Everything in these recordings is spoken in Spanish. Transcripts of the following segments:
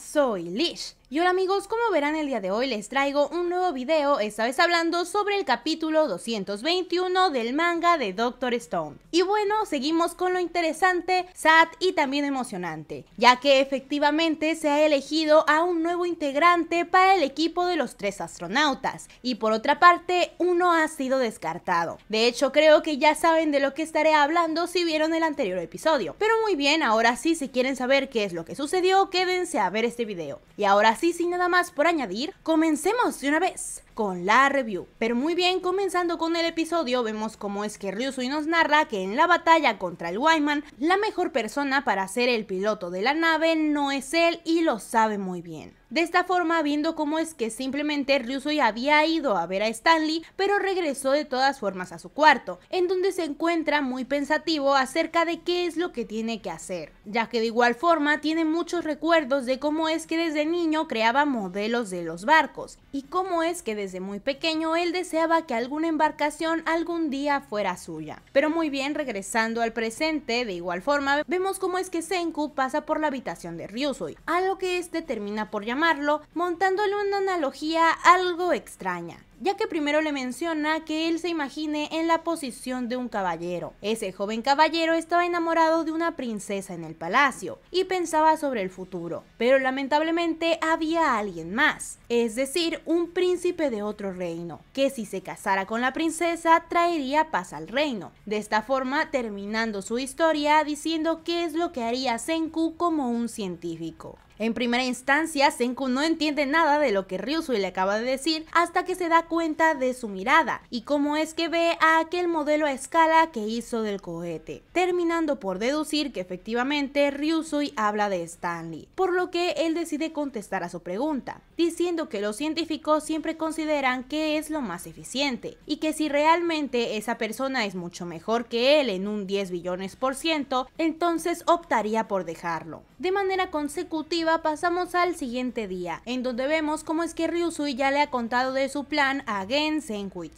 soy Lish. Y hola amigos, como verán el día de hoy les traigo un nuevo video, esta vez hablando sobre el capítulo 221 del manga de Doctor Stone. Y bueno, seguimos con lo interesante, sad y también emocionante, ya que efectivamente se ha elegido a un nuevo integrante para el equipo de los tres astronautas, y por otra parte, uno ha sido descartado. De hecho, creo que ya saben de lo que estaré hablando si vieron el anterior episodio. Pero muy bien, ahora sí, si quieren saber qué es lo que sucedió, quédense a ver este video. Y ahora Así sin nada más por añadir, comencemos de una vez con la review. Pero muy bien, comenzando con el episodio, vemos cómo es que Ryusui nos narra que en la batalla contra el Wyman, la mejor persona para ser el piloto de la nave no es él y lo sabe muy bien. De esta forma, viendo cómo es que simplemente ya había ido a ver a Stanley, pero regresó de todas formas a su cuarto, en donde se encuentra muy pensativo acerca de qué es lo que tiene que hacer, ya que de igual forma tiene muchos recuerdos de cómo es que desde niño creaba modelos de los barcos, y cómo es que desde muy pequeño él deseaba que alguna embarcación algún día fuera suya. Pero muy bien, regresando al presente, de igual forma, vemos cómo es que Senku pasa por la habitación de Ryusui, a lo que este termina por llamarlo, montándole una analogía algo extraña ya que primero le menciona que él se imagine en la posición de un caballero. Ese joven caballero estaba enamorado de una princesa en el palacio y pensaba sobre el futuro, pero lamentablemente había alguien más, es decir, un príncipe de otro reino, que si se casara con la princesa traería paz al reino. De esta forma, terminando su historia diciendo qué es lo que haría Senku como un científico. En primera instancia, Senku no entiende nada de lo que Ryusui le acaba de decir hasta que se da cuenta de su mirada y cómo es que ve a aquel modelo a escala que hizo del cohete, terminando por deducir que efectivamente Ryusui habla de Stanley, por lo que él decide contestar a su pregunta, diciendo que los científicos siempre consideran que es lo más eficiente y que si realmente esa persona es mucho mejor que él en un 10 billones por ciento, entonces optaría por dejarlo. De manera consecutiva, pasamos al siguiente día, en donde vemos cómo es que Ryusui ya le ha contado de su plan a Gen, Senku y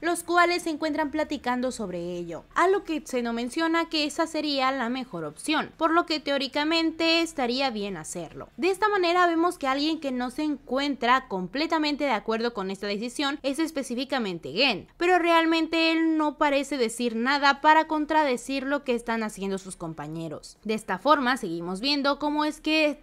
los cuales se encuentran platicando sobre ello, a lo que no menciona que esa sería la mejor opción, por lo que teóricamente estaría bien hacerlo. De esta manera vemos que alguien que no se encuentra completamente de acuerdo con esta decisión es específicamente Gen, pero realmente él no parece decir nada para contradecir lo que están haciendo sus compañeros. De esta forma seguimos viendo cómo es que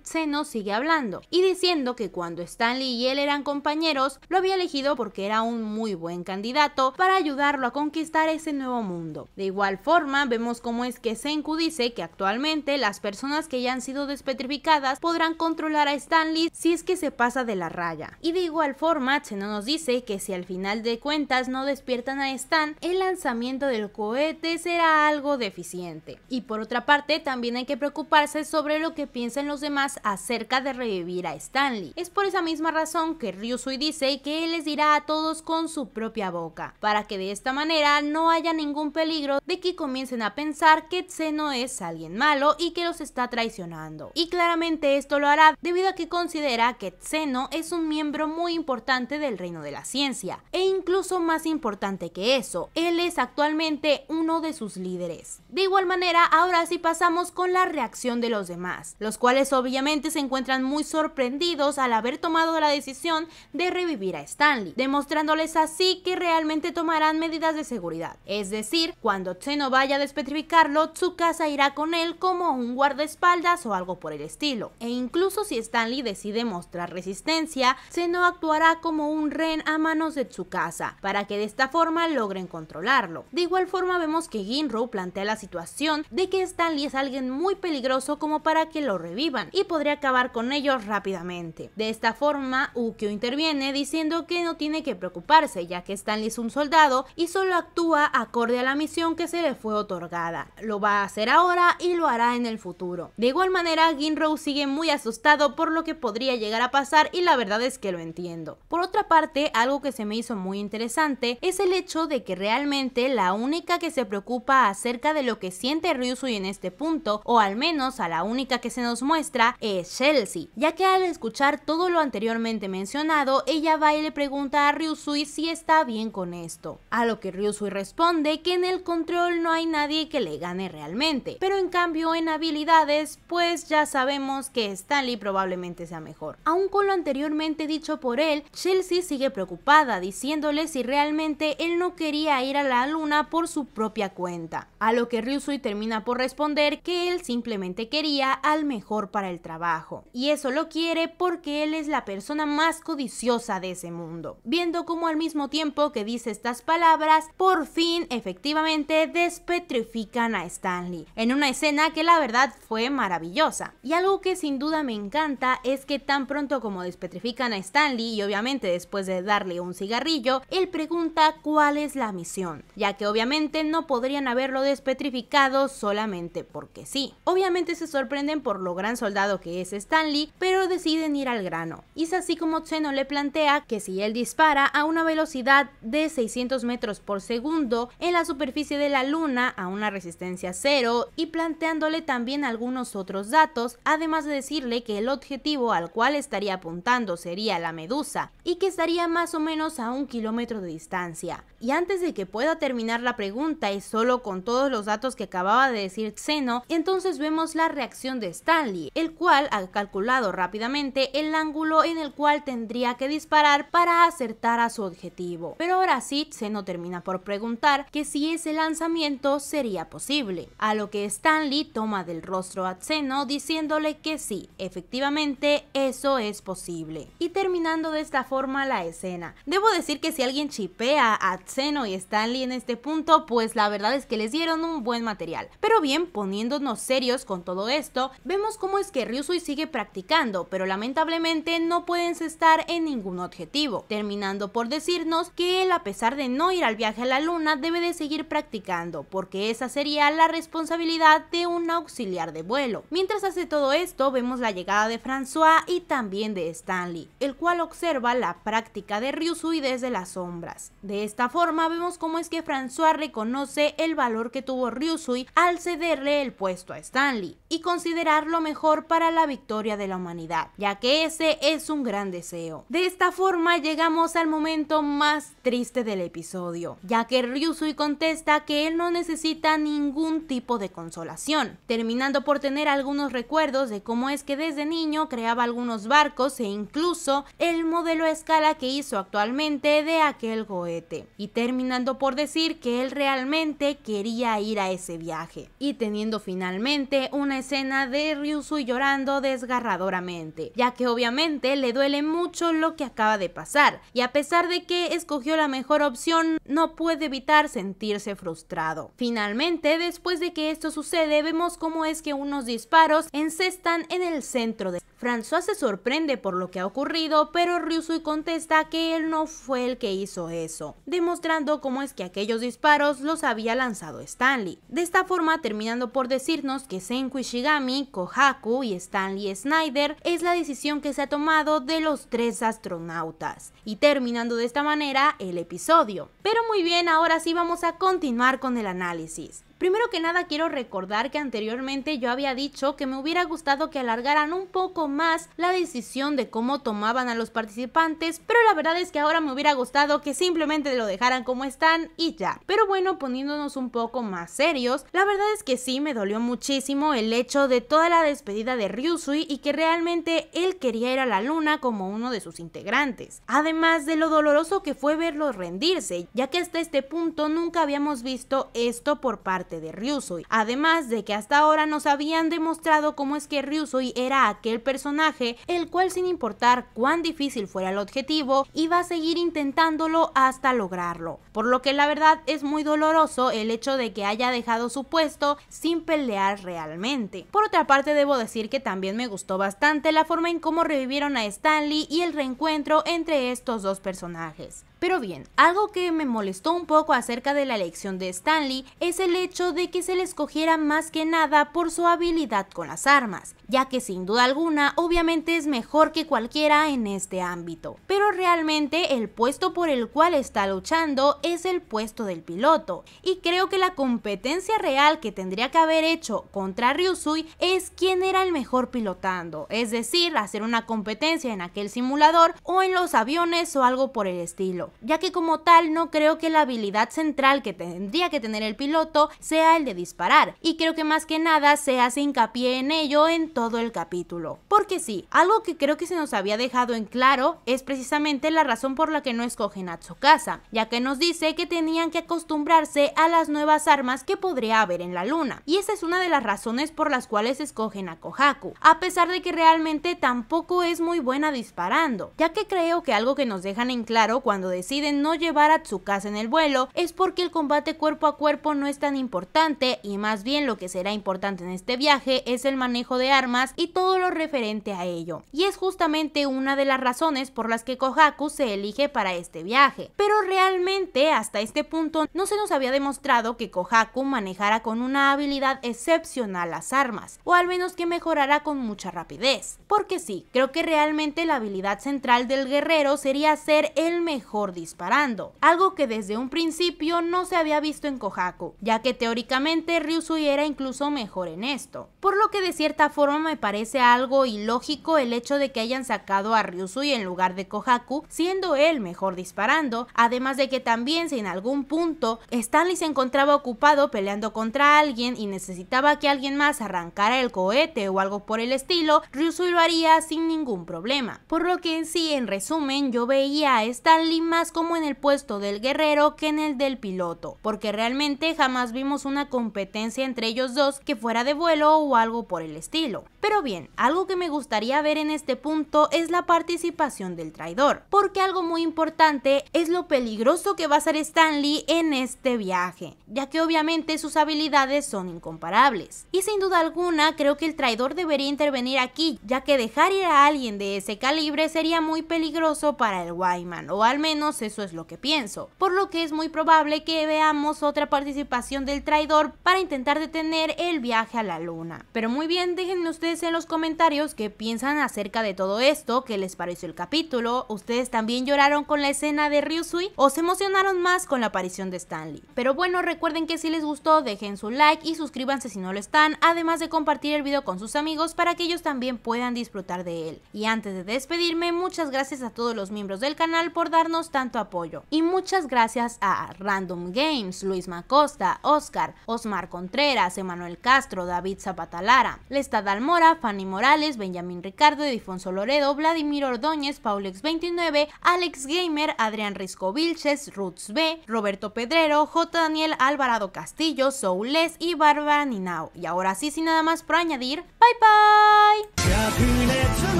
sigue hablando y diciendo que cuando Stanley y él eran compañeros, lo había elegido porque era un muy buen candidato para ayudarlo a conquistar ese nuevo mundo. De igual forma, vemos cómo es que Senku dice que actualmente las personas que ya han sido despetrificadas podrán controlar a Stanley si es que se pasa de la raya. Y de igual forma, Cheno nos dice que si al final de cuentas no despiertan a Stan, el lanzamiento del cohete será algo deficiente. Y por otra parte, también hay que preocuparse sobre lo que piensan los demás acerca de revivir a Stanley. Es por esa misma razón que Ryusui dice que él les dirá a todos con su propia boca, para que de esta manera no haya ningún peligro de que comiencen a pensar que Tseno es alguien malo y que los está traicionando. Y claramente esto lo hará debido a que considera que Tseno es un miembro muy importante del reino de la ciencia, e incluso más importante que eso, él es actualmente uno de sus líderes. De igual manera, ahora sí pasamos con la reacción de los demás, los cuales obviamente se encuentran muy sorprendidos al haber tomado la decisión de revivir a Stanley, demostrándoles así que realmente tomarán medidas de seguridad. Es decir, cuando Tseno vaya a despetrificarlo, Tsukasa irá con él como un guardaespaldas o algo por el estilo. E incluso si Stanley decide mostrar resistencia, no actuará como un ren a manos de Tsukasa, para que de esta forma logren controlarlo. De igual forma vemos que Ginro plantea la situación de que Stanley es alguien muy peligroso como para que lo revivan y podría acabar con ellos rápidamente. De esta forma, Ukyo interviene diciendo que no tiene que preocuparse, ya que Stanley es un soldado y solo actúa acorde a la misión que se le fue otorgada. Lo va a hacer ahora y lo hará en el futuro. De igual manera, Ginro sigue muy asustado por lo que podría llegar a pasar y la verdad es que lo entiendo. Por otra parte, algo que se me hizo muy interesante es el hecho de que realmente la única que se preocupa acerca de lo que siente Ryusui en este punto, o al menos a la única que se nos muestra, es Chelsea, ya que al escuchar todo lo anteriormente mencionado, ella va y le pregunta a Ryusui si está bien con esto, a lo que Ryusui responde que en el control no hay nadie que le gane realmente, pero en cambio en habilidades, pues ya sabemos que Stanley probablemente sea mejor. Aun con lo anteriormente dicho por él, Chelsea sigue preocupada, diciéndole si realmente él no quería ir a la luna por su propia cuenta, a lo que Ryusui termina por responder que él simplemente quería al mejor para el trabajo. Y eso lo quiere porque él es la persona más codiciosa de ese mundo. Viendo cómo al mismo tiempo que dice estas palabras, por fin efectivamente despetrifican a Stanley. En una escena que la verdad fue maravillosa. Y algo que sin duda me encanta es que tan pronto como despetrifican a Stanley y obviamente después de darle un cigarrillo, él pregunta cuál es la misión, ya que obviamente no podrían haberlo despetrificado solamente porque sí. Obviamente se sorprenden por lo gran soldado que es Stanley, pero deciden ir al grano. Y es así como Zeno le plantea que si él dispara a una velocidad de 600 metros por segundo en la superficie de la luna a una resistencia cero y planteándole también algunos otros datos, además de decirle que el objetivo al cual estaría apuntando sería la medusa y que estaría más o menos a un kilómetro de distancia. Y antes de que pueda terminar la pregunta y solo con todos los datos que acababa de decir Xeno, entonces vemos la reacción de Stanley, el cual ha calculado rápidamente el ángulo en el cual tendría que disparar para acertar a su objetivo. Pero ahora sí, se no termina por preguntar que si ese lanzamiento sería posible, a lo que Stanley toma del rostro a Zeno diciéndole que sí, efectivamente eso es posible. Y terminando de esta forma la escena. Debo decir que si alguien chipea a Zeno y Stanley en este punto, pues la verdad es que les dieron un buen material. Pero bien, poniéndonos serios con todo esto, vemos cómo es que Ryusu sigue practicando, pero lamentablemente no pueden estar en ningún objetivo, terminando por decirnos que él a pesar de no ir al viaje a la luna debe de seguir practicando, porque esa sería la responsabilidad de un auxiliar de vuelo. Mientras hace todo esto, vemos la llegada de François y también de Stanley, el cual observa la práctica de Ryusui desde las sombras. De esta forma vemos cómo es que François reconoce el valor que tuvo Ryusui al cederle el puesto a Stanley y considerarlo mejor para la victoria de la humanidad, ya que ese es un gran deseo. De esta forma llegamos al momento más triste del episodio, ya que Ryusui contesta que él no necesita ningún tipo de consolación, terminando por tener algunos recuerdos de cómo es que desde niño creaba algunos barcos e incluso el modelo a escala que hizo actualmente de aquel cohete, y terminando por decir que él realmente quería ir a ese viaje, y teniendo finalmente una escena de Ryusui llorando desgarradoramente, ya que obviamente le duele mucho lo que acaba de pasar, y a pesar de que escogió la mejor opción, no puede evitar sentirse frustrado. Finalmente, después de que esto sucede, vemos cómo es que unos disparos encestan en el centro de... François se sorprende por lo que ha ocurrido, pero Ryusui contesta que él no fue el que hizo eso, demostrando cómo es que aquellos disparos los había lanzado Stanley. De esta forma terminando por decirnos que Senku Ishigami, Kohaku y Stanley Stanley Snyder es la decisión que se ha tomado de los tres astronautas. Y terminando de esta manera el episodio. Pero muy bien, ahora sí vamos a continuar con el análisis. Primero que nada quiero recordar que anteriormente yo había dicho que me hubiera gustado que alargaran un poco más la decisión de cómo tomaban a los participantes, pero la verdad es que ahora me hubiera gustado que simplemente lo dejaran como están y ya. Pero bueno, poniéndonos un poco más serios, la verdad es que sí me dolió muchísimo el hecho de toda la despedida de Ryusui y que realmente él quería ir a la luna como uno de sus integrantes. Además de lo doloroso que fue verlo rendirse, ya que hasta este punto nunca habíamos visto esto por parte de Ryusui. Además de que hasta ahora nos habían demostrado cómo es que Ryusui era aquel personaje el cual sin importar cuán difícil fuera el objetivo, iba a seguir intentándolo hasta lograrlo. Por lo que la verdad es muy doloroso el hecho de que haya dejado su puesto sin pelear realmente. Por otra parte debo decir que también me gustó bastante la forma en cómo revivieron a Stanley y el reencuentro entre estos dos personajes. Pero bien, algo que me molestó un poco acerca de la elección de Stanley es el hecho de que se le escogiera más que nada por su habilidad con las armas, ya que sin duda alguna obviamente es mejor que cualquiera en este ámbito. Pero realmente el puesto por el cual está luchando es el puesto del piloto, y creo que la competencia real que tendría que haber hecho contra Ryusui es quién era el mejor pilotando, es decir, hacer una competencia en aquel simulador o en los aviones o algo por el estilo ya que como tal no creo que la habilidad central que tendría que tener el piloto sea el de disparar, y creo que más que nada se hace hincapié en ello en todo el capítulo. Porque sí, algo que creo que se nos había dejado en claro es precisamente la razón por la que no escogen a Tsukasa, ya que nos dice que tenían que acostumbrarse a las nuevas armas que podría haber en la luna, y esa es una de las razones por las cuales escogen a Kohaku, a pesar de que realmente tampoco es muy buena disparando, ya que creo que algo que nos dejan en claro cuando deciden no llevar a Tsukasa en el vuelo es porque el combate cuerpo a cuerpo no es tan importante y más bien lo que será importante en este viaje es el manejo de armas y todo lo referente a ello. Y es justamente una de las razones por las que Kohaku se elige para este viaje. Pero realmente hasta este punto no se nos había demostrado que Kohaku manejara con una habilidad excepcional las armas, o al menos que mejorara con mucha rapidez. Porque sí, creo que realmente la habilidad central del guerrero sería ser el mejor disparando, algo que desde un principio no se había visto en Kohaku, ya que teóricamente Ryusui era incluso mejor en esto. Por lo que de cierta forma me parece algo ilógico el hecho de que hayan sacado a Ryusui en lugar de Kohaku, siendo él mejor disparando, además de que también si en algún punto Stanley se encontraba ocupado peleando contra alguien y necesitaba que alguien más arrancara el cohete o algo por el estilo, Ryusui lo haría sin ningún problema. Por lo que en sí, en resumen, yo veía a Stanley más como en el puesto del guerrero que en el del piloto, porque realmente jamás vimos una competencia entre ellos dos que fuera de vuelo o algo por el estilo. Pero bien, algo que me gustaría ver en este punto es la participación del traidor, porque algo muy importante es lo peligroso que va a ser Stanley en este viaje, ya que obviamente sus habilidades son incomparables. Y sin duda alguna, creo que el traidor debería intervenir aquí, ya que dejar ir a alguien de ese calibre sería muy peligroso para el Wyman, o al menos eso es lo que pienso, por lo que es muy probable que veamos otra participación del traidor para intentar detener el viaje a la luna. Pero muy bien, déjenme ustedes en los comentarios qué piensan acerca de todo esto, qué les pareció el capítulo, ustedes también lloraron con la escena de Ryusui o se emocionaron más con la aparición de Stanley. Pero bueno, recuerden que si les gustó dejen su like y suscríbanse si no lo están, además de compartir el video con sus amigos para que ellos también puedan disfrutar de él. Y antes de despedirme, muchas gracias a todos los miembros del canal por darnos tanto apoyo. Y muchas gracias a Random Games, Luis Macosta, Oscar, Osmar Contreras, Emanuel Castro, David Zapatalara, Lestad Almora, Fanny Morales, Benjamín Ricardo, Edifonso Loredo, Vladimir Ordóñez, Paulex29, Alex Gamer, Adrián Risco Vilches, Roots B, Roberto Pedrero, J. Daniel Alvarado Castillo, Soules y Bárbara Ninao. Y ahora sí, sin nada más por añadir, bye bye.